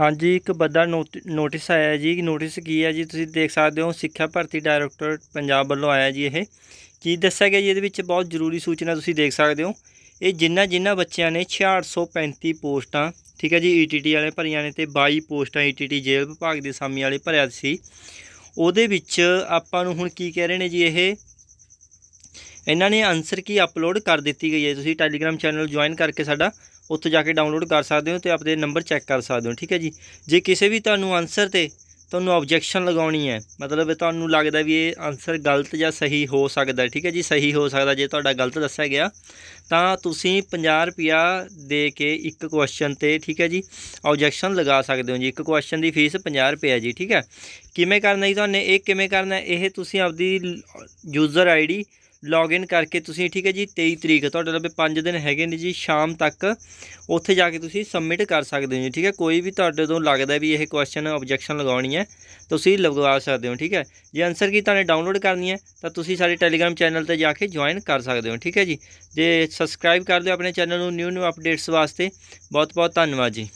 ਹਾਂਜੀ ਇੱਕ ਵੱਡਾ ਨੋਟਿਸ ਆਇਆ ਜੀ ਨੋਟਿਸ ਕੀ ਹੈ ਜੀ ਤੁਸੀਂ ਦੇਖ ਸਕਦੇ ਹੋ ਸਿੱਖਿਆ ਭਰਤੀ ਡਾਇਰੈਕਟਰ ਪੰਜਾਬ ਵੱਲੋਂ ਆਇਆ ਜੀ ਇਹ ਕੀ ਦੱਸਿਆ ਗਿਆ ਜੀ ਇਹਦੇ ਵਿੱਚ ਬਹੁਤ ਜ਼ਰੂਰੀ ਸੂਚਨਾ ਤੁਸੀਂ ਦੇਖ ਸਕਦੇ ਹੋ ਇਹ ਜਿੰਨਾ ਜਿੰਨਾ ਬੱਚਿਆਂ ਨੇ 635 ਪੋਸਟਾਂ ਠੀਕ ਹੈ ਜੀ ਈਟੀਟੀ ਵਾਲੇ ਭਰੀਆਂ ਨੇ ਤੇ 22 ਪੋਸਟਾਂ ਈਟੀਟੀ ਜੇਲ੍ਹ ਵਿਭਾਗ ਦੇ ਸਾਮੀ ਵਾਲੇ ਭਰਿਆ ਸੀ ਉਹਦੇ ਵਿੱਚ ਆਪਾਂ ਨੂੰ ਹੁਣ ਕੀ ਕਹਿ ਰਹੇ ਨੇ ਜੀ ਇਹ ਇਹਨਾਂ ਨੇ ਆਨਸਰ ਕੀ ਅਪਲੋਡ ਕਰ ਦਿੱਤੀ ਗਈ ਹੈ ਤੁਸੀਂ ਟੈਲੀਗ੍ਰam ਚੈਨਲ ਜੁਆਇਨ ਕਰਕੇ ਸਾਡਾ ਉੱਥੇ ਜਾ ਕੇ ਡਾਊਨਲੋਡ ਕਰ ਸਕਦੇ ਹੋ ਤੇ ਆਪਣੇ ਨੰਬਰ ਚੈੱਕ ਕਰ ਸਕਦੇ ਹੋ ਠੀਕ ਹੈ ਜੀ ਜੇ ਕਿਸੇ ਵੀ ਤੁਹਾਨੂੰ ਆਨਸਰ ਤੇ ਤੁਹਾਨੂੰ ਆਬਜੈਕਸ਼ਨ ਲਗਾਉਣੀ ਹੈ ਮਤਲਬ ਤੁਹਾਨੂੰ ਲੱਗਦਾ ਵੀ ਇਹ ਆਨਸਰ ਗਲਤ ਜਾਂ ਸਹੀ ਹੋ ਸਕਦਾ ਠੀਕ ਹੈ ਜੀ ਸਹੀ ਹੋ ਸਕਦਾ ਜੇ ਤੁਹਾਡਾ ਗਲਤ ਦੱਸਿਆ ਗਿਆ ਤਾਂ ਤੁਸੀਂ 50 ਰੁਪਿਆ ਦੇ ਕੇ ਇੱਕ ਕੁਐਸਚਨ ਤੇ ਠੀਕ ਹੈ ਜੀ ਆਬਜੈਕਸ਼ਨ ਲਗਾ ਸਕਦੇ ਹੋ ਜੀ ਇੱਕ ਕੁਐਸਚਨ ਦੀ ਫੀਸ 50 ਰੁਪਿਆ ਜੀ ਠੀਕ ਹੈ ਕਿਵੇਂ ਕਰਨਾ ਜੀ ਤੁਹਾਨੂੰ ਇਹ ਕਿਵੇਂ ਕਰਨਾ ਇਹ ਤੁਸੀਂ ਆਪਦੀ ਯੂਜ਼ਰ ਆਈਡੀ ਲੌਗਇਨ ਕਰਕੇ ਤੁਸੀਂ ਠੀਕ ਹੈ ਜੀ 23 ਤਰੀਕ ਤੁਹਾਡੇ ਲਵੇ 5 ਦਿਨ ਹੈਗੇ ਨੇ ਜੀ ਸ਼ਾਮ ਤੱਕ ਉੱਥੇ ਜਾ ਕੇ ਤੁਸੀਂ ਸਬਮਿਟ ਕਰ ਸਕਦੇ ਹੋ ਜੀ ਠੀਕ ਹੈ ਕੋਈ ਵੀ ਤੁਹਾਡੇ ਤੋਂ ਲੱਗਦਾ ਵੀ ਇਹ ਕੁਐਸਚਨ ਆਬਜੈਕਸ਼ਨ ਲਗਾਉਣੀ ਹੈ ਤੁਸੀਂ ਲਗਵਾ ਸਕਦੇ ਹੋ ਠੀਕ ਹੈ ਜੇ ਆਨਸਰ ਕੀ ਤੁਹਾਨੂੰ ਡਾਊਨਲੋਡ ਕਰਨੀ ਹੈ ਤਾਂ ਤੁਸੀਂ ਸਾਡੇ ਟੈਲੀਗ੍ਰਾਮ ਚੈਨਲ ਤੇ ਜਾ ਕੇ ਜੁਆਇਨ ਕਰ ਸਕਦੇ ਹੋ ਠੀਕ ਹੈ ਜੀ ਜੇ ਸਬਸਕ੍ਰਾਈਬ ਕਰ ਦਿਓ ਆਪਣੇ ਚੈਨਲ ਨੂੰ ਨਿਊ ਨਿਊ ਅਪਡੇਟਸ ਵਾਸਤੇ ਬਹੁਤ ਬਹੁਤ ਧੰਨਵਾਦ ਜੀ